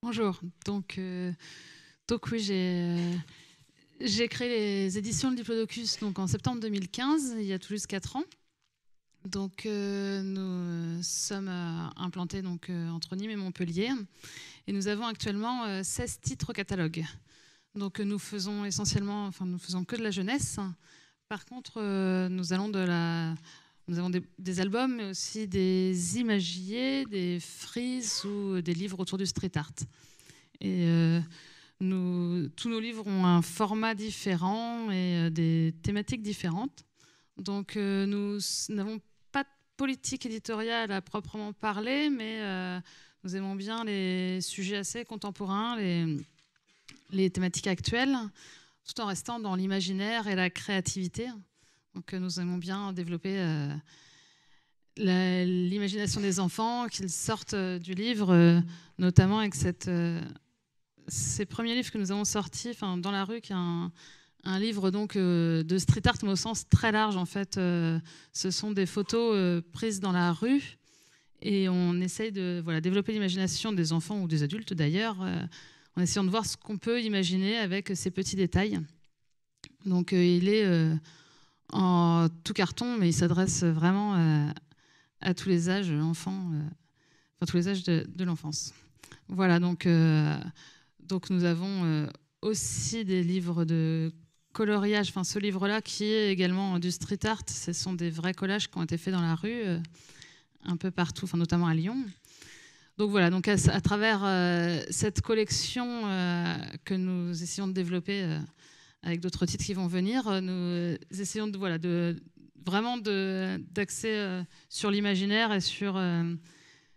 Bonjour. Donc, euh, donc oui, euh, j'ai créé les éditions de Diplodocus donc, en septembre 2015, il y a tout juste 4 ans. Donc, euh, nous sommes implantés donc, entre Nîmes et Montpellier et nous avons actuellement 16 titres au catalogue. Donc, nous faisons essentiellement, enfin, nous faisons que de la jeunesse. Par contre, nous allons de la nous avons des, albums, mais aussi des imagiers, des frises ou des livres autour du street art. Et euh, nous, tous nos livres ont un format différent et euh, des thématiques différentes. Donc euh, nous n'avons pas de politique éditoriale à proprement parler, mais nous aimons bien les sujets assez contemporains, les thématiques actuelles, tout en restant dans l'imaginaire et la créativité. Donc nous aimons bien développer euh, l'imagination des enfants, qu'ils sortent euh, du livre, euh, notamment avec cette, ces premiers livres que nous avons sortis, dans la rue, qui est un, un livre donc de street art, mais au sens très large en fait. ce sont des photos prises dans la rue et on essaye de voilà, développer l'imagination des enfants ou des adultes d'ailleurs, en essayant de voir ce qu'on peut imaginer avec ces petits détails. Donc il est en tout carton, mais il s'adresse vraiment euh, à, tous les âges, euh, enfants, euh, enfin tous les âges de, l'enfance. Voilà, donc, donc nous avons aussi des livres de coloriage, enfin ce livre-là qui est également du street art, ce sont des vrais collages qui ont été faits dans la rue, un peu partout, enfin notamment à Lyon. Donc voilà, donc à travers cette collection que nous essayons de développer avec d'autres titres qui vont venir. Euh, nous euh, essayons de, voilà, de, vraiment d'axer euh, sur l'imaginaire et sur,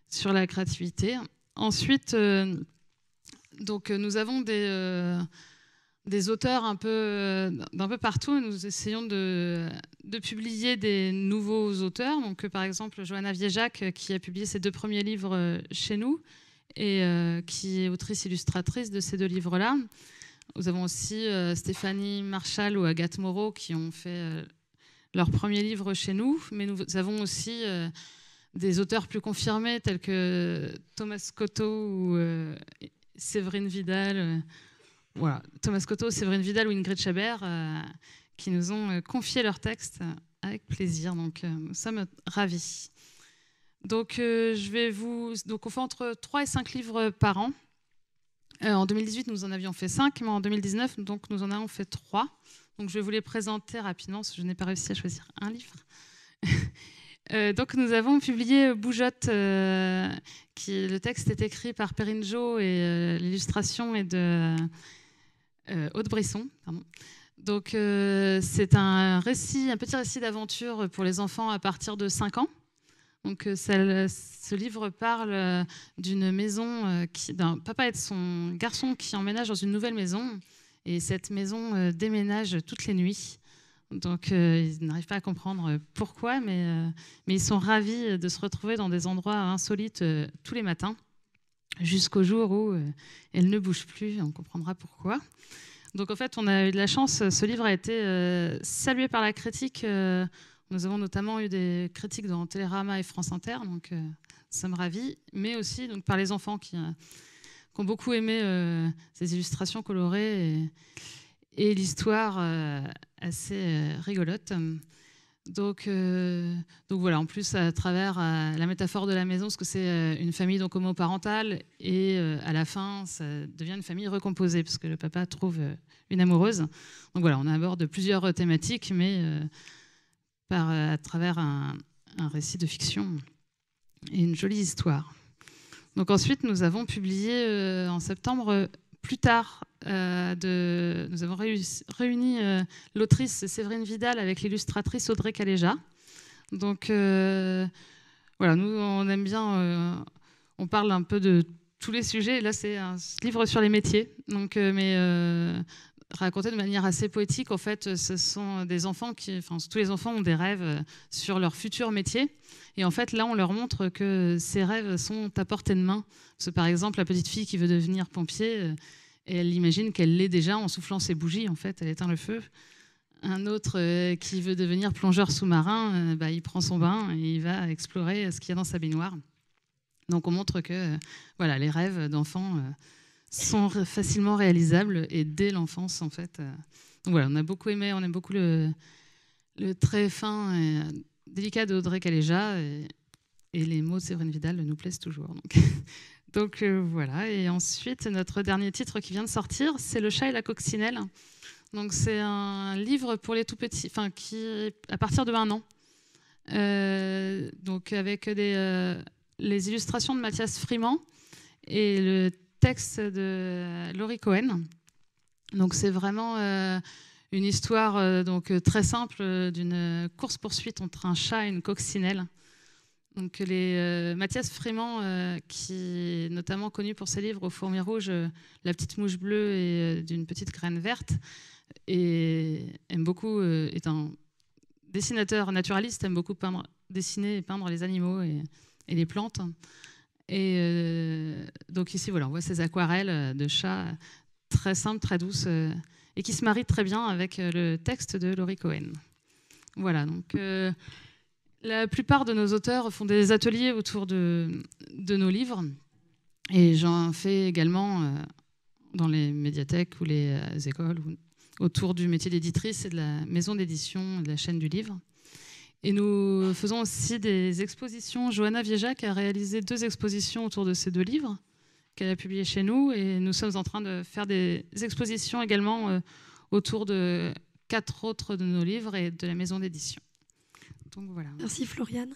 sur la créativité. Ensuite, donc, nous avons des, des auteurs peu, d'un peu partout. Nous essayons de, de, publier des nouveaux auteurs. Donc, par exemple, Johanna Viejac, qui a publié ses deux premiers livres chez nous et qui est autrice-illustratrice de ces deux livres-là. Nous avons aussi euh, Stéphanie Marshall ou Agathe Moreau qui ont fait euh, leur premier livre chez nous, mais nous avons aussi euh, des auteurs plus confirmés tels que Thomas Cotto ou Séverine Vidal. voilà, Thomas Cotto, Séverine Vidal ou Ingrid Chabert qui nous ont confié leurs textes avec plaisir. Donc, nous sommes ravis. Donc, je vais vous. Donc, on fait entre 3 et 5 livres par an. Euh, en 2018, nous en avions fait 5, mais en 2019, donc, nous en avons fait 3. Donc, je vais vous les présenter rapidement, parce que je n'ai pas réussi à choisir un livre. Euh, donc, nous avons publié Bougeotte, euh, qui le texte est écrit par Perrine Jo et l'illustration est de Aude Brisson. Donc, c'est un récit, un petit récit d'aventure pour les enfants à partir de 5 ans. Donc, euh, euh, ce livre parle euh, d'une maison, d'un ben, papa et de son garçon qui emménagent dans une nouvelle maison. Et cette maison déménage toutes les nuits. Donc, ils n'arrivent pas à comprendre pourquoi, mais, mais, ils sont ravis de se retrouver dans des endroits insolites tous les matins, jusqu'au jour où elle ne bouge plus. On comprendra pourquoi. Donc, en fait, on a eu de la chance. Ce livre a été salué par la critique nous avons notamment eu des critiques dans Télérama et France Inter, donc euh, ça nous sommes ravis, mais aussi donc, par les enfants qui, euh, ont beaucoup aimé euh, ces illustrations colorées et, l'histoire assez rigolote. Donc, donc voilà, en plus à travers la métaphore de la maison, parce que c'est une famille donc homoparentale, et à la fin, ça devient une famille recomposée, parce que le papa trouve une amoureuse. Donc voilà, on aborde plusieurs thématiques, mais... Euh, à travers un, récit de fiction et une jolie histoire. Donc ensuite, nous avons publié euh, en septembre euh, plus tard, de, nous avons réuni l'autrice Séverine Vidal avec l'illustratrice Audrey Caléja. Donc voilà, nous on aime bien, on parle un peu de tous les sujets. Là, c'est un livre sur les métiers. Donc, mais raconté de manière assez poétique. En fait, ce sont des enfants qui, enfin, tous les enfants ont des rêves euh, sur leur futur métier. Et en fait, là, on leur montre que ces rêves sont à portée de main. Parce par exemple, la petite fille qui veut devenir pompier, euh, elle imagine qu'elle l'est déjà en soufflant ses bougies. En fait, elle éteint le feu. Un autre euh, qui veut devenir plongeur sous-marin, bah, il prend son bain et il va explorer ce qu'il y a dans sa baignoire. Donc, on montre que, voilà, les rêves d'enfants sont facilement réalisables et dès l'enfance en fait. Euh. Donc voilà, on a beaucoup aimé, on aime beaucoup le, très fin et euh, délicat d'Audrey Caléja et, et, les mots de Séverine Vidal nous plaisent toujours. Donc, donc euh, voilà, et ensuite notre dernier titre qui vient de sortir, c'est Le chat et la coccinelle. Donc c'est un livre pour les tout petits, enfin qui à partir de un an. donc avec des, les illustrations de Mathias Friman et le texte de Laurie Cohen. Donc c'est vraiment euh, une histoire euh, donc euh, très simple d'une course-poursuite entre un chat et une coccinelle. Donc les, Mathias Frémant, qui est notamment connu pour ses livres Aux fourmis rouges, La petite mouche bleue et D'une petite graine verte, et aime beaucoup, est un dessinateur naturaliste, aime beaucoup peindre, dessiner et peindre les animaux et, et les plantes. Et euh, donc ici, voilà, on voit ces aquarelles euh, de chats très simples, très douces, euh, et qui se marient très bien avec le texte de Laurie Cohen. Voilà, donc la plupart de nos auteurs font des ateliers autour de, nos livres, et j'en fais également dans les médiathèques ou les écoles, autour du métier d'éditrice et de la maison d'édition de la chaîne du livre. Et nous faisons aussi des expositions. Johanna Viejac a réalisé deux expositions autour de ces deux livres qu'elle a publiés chez nous. Et nous sommes en train de faire des expositions également euh, autour de quatre autres de nos livres et de la maison d'édition. Donc voilà. Merci Floriane.